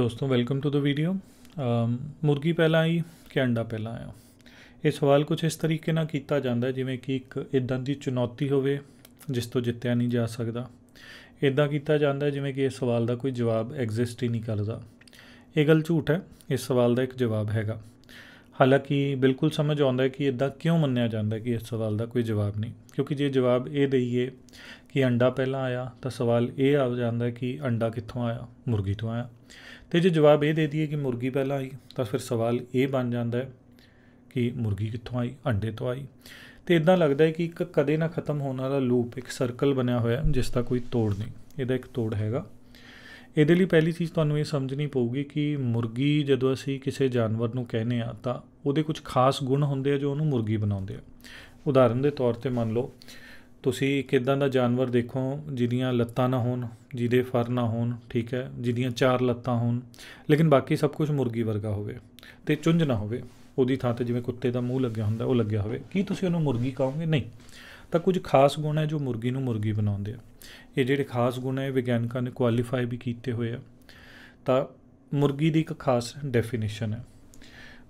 ਦੋਸਤੋ welcome to the video ਮੁਰਗੀ ਪਹਿਲਾਂ ਆਈ ਕਿ ਅੰਡਾ ਪਹਿਲਾਂ ਆਇਆ ਇਹ ਸਵਾਲ ਕੁਝ ਇਸ ਤਰੀਕੇ ਨਾਲ ਕੀਤਾ ਜਾਂਦਾ ਜਿਵੇਂ ਕਿ ਇੱਕ ਇਦਾਂ ਦੀ ਚੁਣੌਤੀ ਹੋਵੇ ਜਿਸ ਤੋਂ ਜਿੱਤਿਆ ਨਹੀਂ ਜਾ ਸਕਦਾ ਇਦਾਂ ਕੀਤਾ ਜਾਂਦਾ ਜਿਵੇਂ ਕਿ ਇਸ ਸਵਾਲ ਦਾ ਕੋਈ ਜਵਾਬ ਐਗਜ਼ਿਸਟ ਹੀ ਨਹੀਂ ਕਰਦਾ ਇਹ ਗੱਲ ਝੂਠ ਹੈ ਇਸ ਸਵਾਲ ਦਾ ਇੱਕ ਜਵਾਬ ਹੈਗਾ ਹਾਲਾਂਕਿ ਬਿਲਕੁਲ ਸਮਝ ਆਉਂਦਾ ਹੈ ਕਿ ਇਦਾਂ ਕਿਉਂ ਮੰਨਿਆ ਜਾਂਦਾ ਹੈ ਕਿ ਇਸ ਸਵਾਲ ਦਾ ਕੋਈ ਜਵਾਬ ਨਹੀਂ ਕਿਉਂਕਿ ਜੇ ਜਵਾਬ ਇਹ ਦਈਏ ਕਿ ਅੰਡਾ ਪਹਿਲਾਂ ਆਇਆ ਤਾਂ ਸਵਾਲ ਇਹ ਆ ਜਾਂਦਾ ਹੈ ਕਿ ਅੰਡਾ ਕਿੱਥੋਂ ਆਇਆ ਮੁਰਗੀ ਤੋਂ ਆਇਆ ਤੇ ਜੇ ਜਵਾਬ ਇਹ ਦੇ ਦਈਏ ਕਿ ਮੁਰਗੀ ਪਹਿਲਾਂ ਆਈ ਤਾਂ ਫਿਰ ਸਵਾਲ ਇਹ ਬਣ ਜਾਂਦਾ ਹੈ ਕਿ ਮੁਰਗੀ ਕਿੱਥੋਂ ਆਈ ਅੰਡੇ ਤੋਂ ਆਈ ਤੇ ਇਦਾਂ ਲੱਗਦਾ ਹੈ ਕਿ ਇੱਕ ਕਦੇ ਨਾ ਖਤਮ ਹੋਣ ਵਾਲਾ ਲੂਪ ਇੱਕ ਸਰਕਲ ਬਣਿਆ ਹੋਇਆ ਹੈ ਜਿਸ ਦਾ ਕੋਈ ਤੋੜ ਨਹੀਂ ਇਹਦਾ ਇੱਕ ਤੋੜ ਹੈਗਾ ਇਹਦੇ ਲਈ ਪਹਿਲੀ ਚੀਜ਼ ਤੁਹਾਨੂੰ ਇਹ ਸਮਝਣੀ ਪਊਗੀ ਕਿ ਮੁਰਗੀ ਜਦੋਂ ਅਸੀਂ ਕਿਸੇ ਜਾਨਵਰ ਨੂੰ ਕਹਿੰਦੇ ਆ ਤਾਂ ਉਹਦੇ ਕੁਝ ਖਾਸ ਗੁਣ ਹੁੰਦੇ ਆ ਜੋ ਉਹਨੂੰ ਮੁਰਗੀ ਬਣਾਉਂਦੇ ਆ ਉਦਾਹਰਨ ਦੇ ਤੌਰ ਤੇ ਮੰਨ ਲਓ ਤੁਸੀਂ ਇੱਕ ਇਦਾਂ ਦਾ ਜਾਨਵਰ ਦੇਖੋ ਜਿਹਦੀਆਂ ਲੱਤਾਂ ਨਾ ਹੋਣ ਜਿਹਦੇ ਫਰ ਨਾ ਹੋਣ ਠੀਕ ਹੈ ਜਿਹਦੀਆਂ ਚਾਰ ਲੱਤਾਂ ਹੋਣ ਲੇਕਿਨ ਬਾਕੀ ਸਭ ਕੁਝ ਮੁਰਗੀ ਵਰਗਾ ਹੋਵੇ ਤੇ ਚੁੰਝ ਨਾ ਹੋਵੇ ਉਹਦੀ ਥਾਂ ਤੇ ਜਿਵੇਂ ਕੁੱਤੇ ਦਾ ਮੂੰਹ ਲੱਗਿਆ ਹੁੰਦਾ ਉਹ ਲੱਗਿਆ ਹੋਵੇ ਕੀ ਤੁਸੀਂ ਉਹਨੂੰ ਮੁਰਗੀ ਕਹੋਗੇ ਨਹੀਂ ਤਾਂ ਕੁਝ ਖਾਸ ਗੁਣ ਹੈ ਜੋ ਮੁਰਗੀ ਨੂੰ ਮੁਰਗੀ ਬਣਾਉਂਦੇ ਆ ਇਹ ਜਿਹੜੇ ਖਾਸ ਗੁਣ ਹੈ ਵਿਗਿਆਨਕਾਂ ਨੇ ਕੁਆਲੀਫਾਈ ਵੀ ਕੀਤੇ ਹੋਏ ਆ ਤਾਂ ਮੁਰਗੀ ਦੀ ਇੱਕ ਖਾਸ ਡੈਫੀਨੇਸ਼ਨ ਹੈ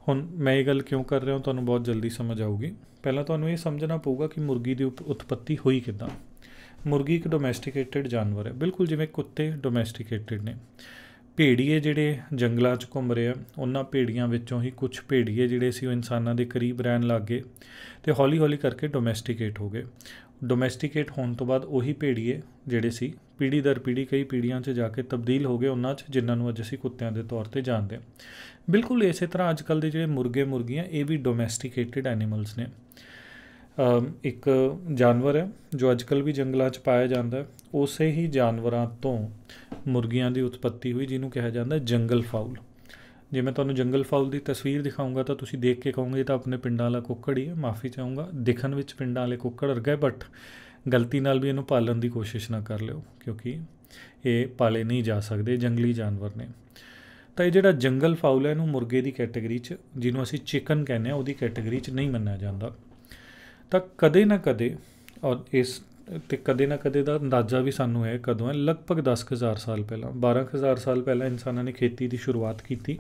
ਹੁਣ ਮੈਂ ਇਹ ਗੱਲ ਕਿਉਂ ਕਰ ਰਿਹਾ ਹਾਂ ਤੁਹਾਨੂੰ ਬਹੁਤ ਜਲਦੀ ਸਮਝ ਆਊਗੀ ਪਹਿਲਾਂ ਤੁਹਾਨੂੰ ਇਹ ਸਮਝਣਾ ਪਊਗਾ ਕਿ ਮੁਰਗੀ ਦੀ ਉਤਪਤੀ ਹੋਈ ਕਿਦਾਂ ਮੁਰਗੀ ਇੱਕ ਡੋਮੈਸਟੀਕੇਟਿਡ ਜਾਨਵਰ ਹੈ ਬਿਲਕੁਲ ਜਿਵੇਂ ਕੁੱਤੇ ਡੋਮੈਸਟੀਕੇਟਿਡ ਨੇ ਭੇੜੀਏ ਜਿਹੜੇ ਜੰਗਲਾਂ 'ਚ ਘੁੰਮ ਰਹੇ ਆ ਉਹਨਾਂ ਭੇੜੀਆਂ ਵਿੱਚੋਂ ਹੀ ਕੁਝ ਭੇੜੀਏ ਜਿਹੜੇ ਸੀ ਉਹ ਇਨਸਾਨਾਂ ਦੇ ਕਰੀਬ ਰਹਿਣ ਲੱਗ ਗਏ ਤੇ ਹੌਲੀ ਹੌਲੀ ਕਰਕੇ ਡੋਮੈਸਟੀਕੇਟ ਹੋ ਗਏ ਡੋਮੈਸਟੀਕੇਟ ਹੋਣ ਤੋਂ ਬਾਅਦ ਉਹੀ ਭੇੜੀਏ ਜਿਹੜੇ ਸੀ ਪੀੜੀ ਦਰ ਪੀੜੀ ਕਈ ਪੀੜੀਆਂ 'ਚ ਜਾ ਕੇ ਤਬਦੀਲ ਹੋ ਗਏ ਉਹਨਾਂ 'ਚ ਜਿਨ੍ਹਾਂ ਨੂੰ ਅੱਜ ਅਸੀਂ ਕੁੱਤਿਆਂ ਦੇ ਤੌਰ ਤੇ ਜਾਣਦੇ ਹਾਂ ਬਿਲਕੁਲ ਇਸੇ ਤਰ੍ਹਾਂ ਅੱਜਕੱਲ ਦੇ ਜਿਹੜੇ ਮੁਰਗੇ ਮੁਰਗੀਆਂ ਇਹ ਵੀ ਡੋਮੈਸਟੀਕੇਟਿਡ ਐਨੀਮਲਸ ਨੇ ਇੱਕ ਜਾਨਵਰ ਹੈ ਜੋ ਅੱਜਕੱਲ ਵੀ ਜੰਗਲਾਂ 'ਚ ਪਾਇਆ ਜਾਂਦਾ ਹੈ ਉਸੇ ਹੀ ਜਾਨਵਰਾਂ ਤੋਂ ਮੁਰਗੀਆਂ ਦੀ ਉਤਪਤੀ ਹੋਈ ਜਿਹਨੂੰ ਕਿਹਾ ਜਾਂਦਾ ਹੈ ਜੰਗਲ ਫਾਊਲ ਜੇ ਮੈਂ ਤੁਹਾਨੂੰ ਜੰਗਲ ਫਾਊਲ ਦੀ ਤਸਵੀਰ ਦਿਖਾਉਂਗਾ ਤਾਂ ਤੁਸੀਂ ਦੇਖ ਕੇ ਕਹੋਗੇ ਤਾਂ ਆਪਣੇ ਪਿੰਡਾਂ ਵਾਲਾ ਕੁੱਕੜ ਹੀ ਹੈ ਮਾਫੀ ਚਾਹੂੰਗਾ ਦਿਖਣ ਵਿੱਚ ਪਿੰਡਾਂ ਵਾਲੇ ਕੁੱਕੜ ਵਰਗਾ ਹੈ ਬਟ ਗਲਤੀ ਨਾਲ ਵੀ ਇਹਨੂੰ ਪਾਲਣ ਦੀ ਕੋਸ਼ਿਸ਼ ਨਾ ਕਰ ਲਿਓ ਕਿਉਂਕਿ ਇਹ ਪਾਲੇ ਨਹੀਂ ਜਾ ਸਕਦੇ ਜੰਗਲੀ ਜਾਨਵਰ ਨੇ ਤਾਂ ਇਹ ਜਿਹੜਾ ਜੰਗਲ ਫਾਊਲ ਹੈ ਇਹਨੂੰ ਮੁਰਗੇ ਦੀ ਕੈਟਾਗਰੀ 'ਚ ਜਿਹਨੂੰ ਅਸੀਂ ਚਿਕਨ ਕਹਿੰਦੇ ਆ ਉਹਦੀ ਕੈਟਾਗਰੀ 'ਚ ਨਹੀਂ ਮੰਨਿਆ ਜਾਂਦਾ ਤਾਂ ਕਦੇ ਨਾ ਕਦੇ ਔਰ ਇਸ ਤੇ ਕਦੇ ਨਾ ਕਦੇ ਦਾ ਅੰਦਾਜ਼ਾ ਵੀ ਸਾਨੂੰ ਹੈ ਕਦੋਂ ਹੈ ਲਗਭਗ 10000 ਸਾਲ ਪਹਿਲਾਂ 12000 ਸਾਲ ਪਹਿਲਾਂ ਇਨਸਾਨਾਂ ਨੇ ਖੇਤੀ ਦੀ ਸ਼ੁਰੂਆਤ ਕੀਤੀ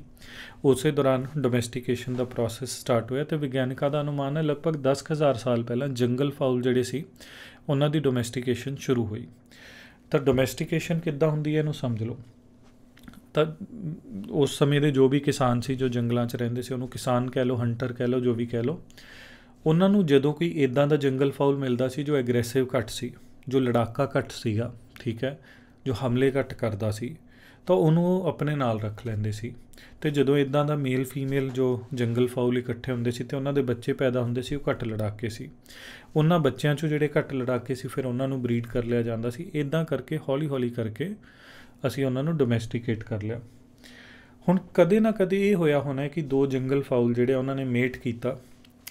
ਉਸੇ ਦੌਰਾਨ ਡੋਮੈਸਟੀਕੇਸ਼ਨ ਦਾ ਪ੍ਰੋਸੈਸ ਸਟਾਰਟ ਹੋਇਆ ਤੇ ਵਿਗਿਆਨਕਾਂ ਦਾ ਅਨੁਮਾਨ ਹੈ ਲਗਭਗ 10000 ਸਾਲ ਪਹਿਲਾਂ ਜੰਗਲ ਫਾਊਲ ਜਿਹੜੇ ਸੀ ਉਹਨਾਂ ਦੀ ਡੋਮੈਸਟੀਕੇਸ਼ਨ ਸ਼ੁਰੂ ਹੋਈ ਤਾਂ ਡੋਮੈਸਟੀਕੇਸ਼ਨ ਕਿੱਦਾਂ ਹੁੰਦੀ ਹੈ ਇਹਨੂੰ ਸਮਝ ਲਓ ਤਾਂ ਉਸ ਸਮੇਂ ਦੇ ਜੋ ਵੀ ਕਿਸਾਨ ਸੀ ਜੋ ਜੰਗਲਾਂ 'ਚ ਰਹਿੰਦੇ ਸੀ ਉਹਨੂੰ ਕਿਸਾਨ ਕਹਿ ਲਓ ਹੰਟਰ ਕਹਿ ਲਓ ਜੋ ਵੀ ਕਹਿ ਲਓ ਉਹਨਾਂ ਨੂੰ ਜਦੋਂ ਕੋਈ ਇਦਾਂ ਦਾ ਜੰਗਲ ਫਾਉਲ ਮਿਲਦਾ ਸੀ ਜੋ ਐਗਰੈਸਿਵ ਘੱਟ ਸੀ ਜੋ ਲੜਾਕਾ ਘੱਟ ਸੀਗਾ ਠੀਕ ਹੈ ਜੋ ਹਮਲੇ ਘੱਟ ਕਰਦਾ ਸੀ ਤਾਂ ਉਹਨੂੰ ਆਪਣੇ ਨਾਲ ਰੱਖ ਲੈਂਦੇ ਸੀ ਤੇ ਜਦੋਂ ਇਦਾਂ ਦਾ ਮੇਲ ਫੀਮੇਲ ਜੋ ਜੰਗਲ ਫਾਉਲ ਇਕੱਠੇ ਹੁੰਦੇ ਸੀ ਤੇ ਉਹਨਾਂ ਦੇ ਬੱਚੇ ਪੈਦਾ ਹੁੰਦੇ ਸੀ ਉਹ ਘੱਟ ਲੜਾਕੇ ਸੀ ਉਹਨਾਂ ਬੱਚਿਆਂ ਚੋਂ ਜਿਹੜੇ ਘੱਟ ਲੜਾਕੇ ਸੀ ਫਿਰ ਉਹਨਾਂ ਨੂੰ ਬਰੀਡ ਕਰ ਲਿਆ ਜਾਂਦਾ ਸੀ ਇਦਾਂ ਕਰਕੇ ਹੌਲੀ-ਹੌਲੀ ਕਰਕੇ ਅਸੀਂ ਉਹਨਾਂ ਨੂੰ ਡੋਮੈਸਟਿਕੇਟ ਕਰ ਲਿਆ ਹੁਣ ਕਦੇ ਨਾ ਕਦੇ ਇਹ ਹੋਇਆ ਹੋਣਾ ਕਿ ਦੋ ਜੰਗਲ ਫਾਉਲ ਜਿਹੜੇ ਉਹਨਾਂ ਨੇ ਮੇਟ ਕੀਤਾ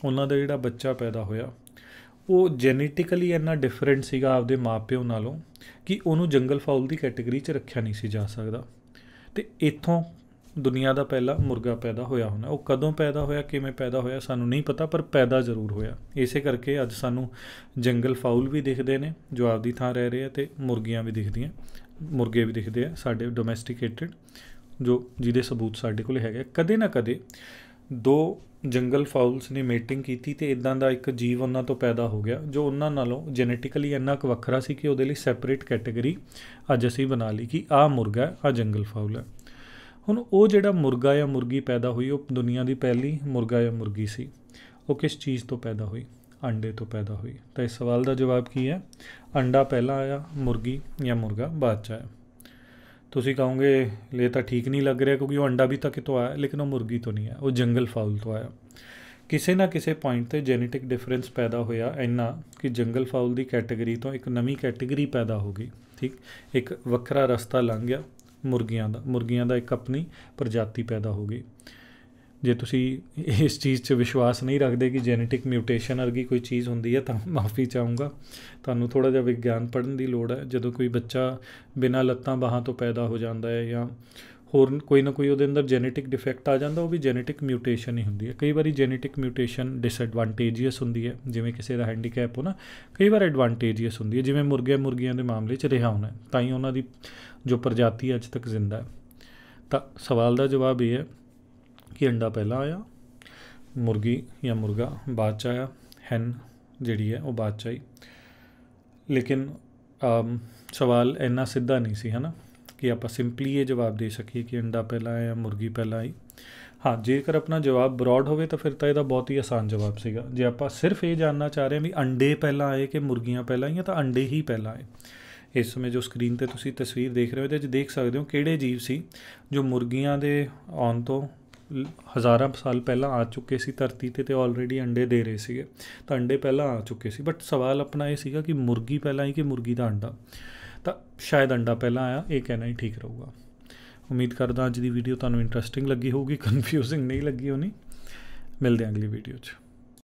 ਉਹਨਾਂ ਦਾ ਜਿਹੜਾ ਬੱਚਾ ਪੈਦਾ ਹੋਇਆ ਉਹ ਜੈਨੇਟਿਕਲੀ ਇੰਨਾ ਡਿਫਰੈਂਟ ਸੀਗਾ ਆਪਦੇ ਮਾਪਿਓ ਨਾਲੋਂ ਕਿ ਉਹਨੂੰ ਜੰਗਲ ਫਾਊਲ ਦੀ ਕੈਟਾਗਰੀ 'ਚ ਰੱਖਿਆ ਨਹੀਂ ਸੀ ਜਾ ਸਕਦਾ ਤੇ ਇਥੋਂ ਦੁਨੀਆ ਦਾ ਪਹਿਲਾ ਮੁਰਗਾ ਪੈਦਾ ਹੋਇਆ ਹੋਣਾ ਉਹ ਕਦੋਂ ਪੈਦਾ ਹੋਇਆ ਕਿਵੇਂ ਪੈਦਾ ਹੋਇਆ ਸਾਨੂੰ ਨਹੀਂ ਪਤਾ ਪਰ ਪੈਦਾ ਜ਼ਰੂਰ ਹੋਇਆ ਇਸੇ ਕਰਕੇ ਅੱਜ ਸਾਨੂੰ ਜੰਗਲ ਫਾਊਲ ਵੀ ਦਿਖਦੇ ਨੇ ਜੋ ਆਪਦੀ ਥਾਂ ਰਹਿ ਰਹੇ ਆ ਤੇ ਮੁਰਗੀਆਂ ਵੀ ਦਿਖਦੀਆਂ ਮੁਰਗੇ ਵੀ ਦਿਖਦੇ ਆ ਸਾਡੇ ਡੋਮੈਸਟਿਕੇਟਿਡ ਜੋ ਜਿਹਦੇ ਸਬੂਤ ਸਾਡੇ ਕੋਲ ਹੈਗੇ ਕਦੇ ਨਾ ਕਦੇ ਦੋ ਜੰਗਲ ਫਾਊਲਸ ਨੇ ਮੇਟਿੰਗ ਕੀਤੀ ਤੇ ਇਦਾਂ ਦਾ ਇੱਕ ਜੀਵ ਉਹਨਾਂ ਤੋਂ ਪੈਦਾ ਹੋ ਗਿਆ ਜੋ ਉਹਨਾਂ ਨਾਲੋਂ ਜੈਨੇਟਿਕਲੀ ਇੰਨਾ ਕੁ ਵੱਖਰਾ ਸੀ ਕਿ ਉਹਦੇ ਲਈ ਸੈਪਰੇਟ ਕੈਟਾਗਰੀ ਅੱਜ ਅਸੀਂ ਬਣਾ ਲਈ ਕਿ ਆਹ ਮੁਰਗਾ ਹੈ ਆਹ ਜੰਗਲ ਫਾਊਲ ਹੈ ਹੁਣ ਉਹ ਜਿਹੜਾ ਮੁਰਗਾ ਜਾਂ ਮੁਰਗੀ ਪੈਦਾ ਹੋਈ ਉਹ ਦੁਨੀਆ ਦੀ ਪਹਿਲੀ ਮੁਰਗਾ ਜਾਂ ਮੁਰਗੀ ਸੀ ਉਹ ਕਿਸ ਚੀਜ਼ ਤੋਂ ਪੈਦਾ ਹੋਈ ਅੰਡੇ ਤੋਂ ਪੈਦਾ ਹੋਈ ਤਾਂ ਇਸ ਸਵਾਲ ਦਾ ਜਵਾਬ ਕੀ ਹੈ ਅੰਡਾ ਪਹਿਲਾਂ ਆਇਆ ਮੁਰਗੀ ਜਾਂ ਮੁਰਗਾ ਬਾਅਦ ਚ ਆਇਆ ਤੁਸੀਂ ਕਹੋਗੇ ਲੈ ਤਾਂ ਠੀਕ ਨਹੀਂ ਲੱਗ ਰਿਹਾ ਕਿਉਂਕਿ ਉਹ ਅੰਡਾ ਵੀ ਤਾਂ ਕਿਤੋਂ ਆਇਆ ਲੇਕਿਨ ਉਹ ਮੁਰਗੀ ਤੋਂ ਨਹੀਂ ਆਇਆ ਉਹ ਜੰਗਲ ਫਾਊਲ ਤੋਂ ਆਇਆ ਕਿਸੇ ਨਾ ਕਿਸੇ ਪੁਆਇੰਟ ਤੇ ਜੈਨੇਟਿਕ ਡਿਫਰੈਂਸ ਪੈਦਾ ਹੋਇਆ ਇੰਨਾ ਕਿ ਜੰਗਲ ਫਾਊਲ ਦੀ ਕੈਟਾਗਰੀ ਤੋਂ ਇੱਕ ਨਵੀਂ ਕੈਟਾਗਰੀ ਪੈਦਾ ਹੋ ਗਈ ਠੀਕ ਇੱਕ ਵੱਖਰਾ ਰਸਤਾ ਲੰਘ ਗਿਆ ਮੁਰਗੀਆਂ ਦਾ ਮੁਰਗੀਆਂ ਦਾ ਇੱਕ ਆਪਣੀ ਪ੍ਰਜਾਤੀ ਪੈਦਾ ਹੋ ਗਈ ਜੇ ਤੁਸੀਂ ਇਸ ਚੀਜ਼ 'ਚ ਵਿਸ਼ਵਾਸ ਨਹੀਂ ਰੱਖਦੇ ਕਿ ਜੈਨੇਟਿਕ ਮਿਊਟੇਸ਼ਨ ਵਰਗੀ ਕੋਈ ਚੀਜ਼ ਹੁੰਦੀ ਹੈ ਤਾਂ ਮਾਫੀ ਚਾਹੂੰਗਾ ਤੁਹਾਨੂੰ ਥੋੜਾ ਜਿਹਾ ਵਿਗਿਆਨ ਪੜ੍ਹਨ ਦੀ ਲੋੜ ਹੈ ਜਦੋਂ ਕੋਈ ਬੱਚਾ ਬਿਨਾਂ ਲੱਤਾਂ ਬਾਹਾਂ ਤੋਂ ਪੈਦਾ ਹੋ ਜਾਂਦਾ ਹੈ ਜਾਂ ਹੋਰ ਕੋਈ ਨਾ ਕੋਈ ਉਹਦੇ ਅੰਦਰ ਜੈਨੇਟਿਕ ਡਿਫੈਕਟ ਆ ਜਾਂਦਾ ਉਹ ਵੀ ਜੈਨੇਟਿਕ ਮਿਊਟੇਸ਼ਨ ਹੀ ਹੁੰਦੀ ਹੈ ਕਈ ਵਾਰੀ ਜੈਨੇਟਿਕ ਮਿਊਟੇਸ਼ਨ ਡਿਸਐਡਵਾਂਟੇਜੀਅਸ ਹੁੰਦੀ ਹੈ ਜਿਵੇਂ ਕਿਸੇ ਦਾ ਹੈਂਡੀਕੈਪ ਹੋਣਾ ਕਈ ਵਾਰ ਐਡਵਾਂਟੇਜੀਅਸ ਹੁੰਦੀ ਹੈ ਜਿਵੇਂ ਮੁਰਗੇ ਮੁਰਗੀਆਂ ਦੇ ਮਾਮਲੇ 'ਚ ਰਿਹਾ ਹੋਣਾ ਤਾਂ ਹੀ ਉਹਨਾਂ ਦੀ ਜੋ ਪ੍ਰਜਾਤੀ ਅੱਜ ਤੱਕ ਜ਼ਿੰਦਾ ਹੈ ਤਾਂ ਸਵਾਲ ਦਾ ਜਵਾਬ ਇਹ ਹੈ ਕਿ ਅੰਡਾ ਪਹਿਲਾਂ ਆਇਆ ਮੁਰਗੀ ਜਾਂ ਮੁਰਗਾ ਬਾਅਦ ਚ ਆਇਆ ਹੈਨ ਜਿਹੜੀ ਹੈ ਉਹ ਬਾਅਦ ਚ ਆਈ ਲੇਕਿਨ ਸਵਾਲ ਇੰਨਾ ਸਿੱਧਾ ਨਹੀਂ ਸੀ ਹਨਾ ਕਿ ਆਪਾਂ ਸਿੰਪਲੀ ਇਹ ਜਵਾਬ ਦੇ ਸਕੀਏ ਕਿ ਅੰਡਾ ਪਹਿਲਾਂ ਆਇਆ ਮੁਰਗੀ ਪਹਿਲਾਂ ਆਈ ਹਾਂ ਜੇਕਰ ਆਪਣਾ ਜਵਾਬ ਬ੍ਰੌਡ ਹੋਵੇ ਤਾਂ ਫਿਰ ਤਾਂ ਇਹਦਾ ਬਹੁਤ ਹੀ ਆਸਾਨ ਜਵਾਬ ਸੀਗਾ ਜੇ ਆਪਾਂ ਸਿਰਫ ਇਹ ਜਾਨਣਾ ਚਾਹ ਰਹੇ ਹਾਂ ਵੀ ਅੰਡੇ ਪਹਿਲਾਂ ਆਏ ਕਿ ਮੁਰਗੀਆਂ ਪਹਿਲਾਂ ਆਈਆਂ ਤਾਂ ਅੰਡੇ ਹੀ ਪਹਿਲਾਂ ਆਏ ਇਸ ਸਮੇਂ ਜੋ ਸਕਰੀਨ ਤੇ ਤੁਸੀਂ ਤਸਵੀਰ ਦੇਖ ਰਹੇ ਹੋ ਤੇ ਜੇ ਦੇਖ ਸਕਦੇ ਹੋ ਕਿਹੜੇ ਜੀਵ ਸੀ ਜੋ ਮੁਰਗੀਆਂ ਦੇ ਆਉਣ ਤੋਂ ਹਜ਼ਾਰਾਂ ਸਾਲ ਪਹਿਲਾਂ ਆ ਚੁੱਕੇ ਸੀ ਧਰਤੀ ਤੇ ਤੇ ਆਲਰੇਡੀ ਅੰਡੇ ਦੇ ਰਹੇ ਸੀਗੇ ਤਾਂ ਅੰਡੇ ਪਹਿਲਾਂ ਆ ਚੁੱਕੇ ਸੀ ਬਟ ਸਵਾਲ ਆਪਣਾ ਇਹ ਸੀਗਾ ਕਿ ਮੁਰਗੀ ਪਹਿਲਾਂ ਹੀ ਕਿ ਮੁਰਗੀ ਦਾ ਅੰਡਾ ਤਾਂ ਸ਼ਾਇਦ ਅੰਡਾ ਪਹਿਲਾਂ ਆਇਆ ਇਹ ਕਹਿਣਾ ਹੀ ਠੀਕ ਰਹੂਗਾ ਉਮੀਦ ਕਰਦਾ ਅੱਜ ਦੀ ਵੀਡੀਓ ਤੁਹਾਨੂੰ ਇੰਟਰਸਟਿੰਗ ਲੱਗੀ ਹੋਊਗੀ ਕਨਫਿਊਜ਼ਿੰਗ ਨਹੀਂ ਲੱਗੀ ਹੋਣੀ ਮਿਲਦੇ ਆਂ ਅਗਲੀ ਵੀਡੀਓ 'ਚ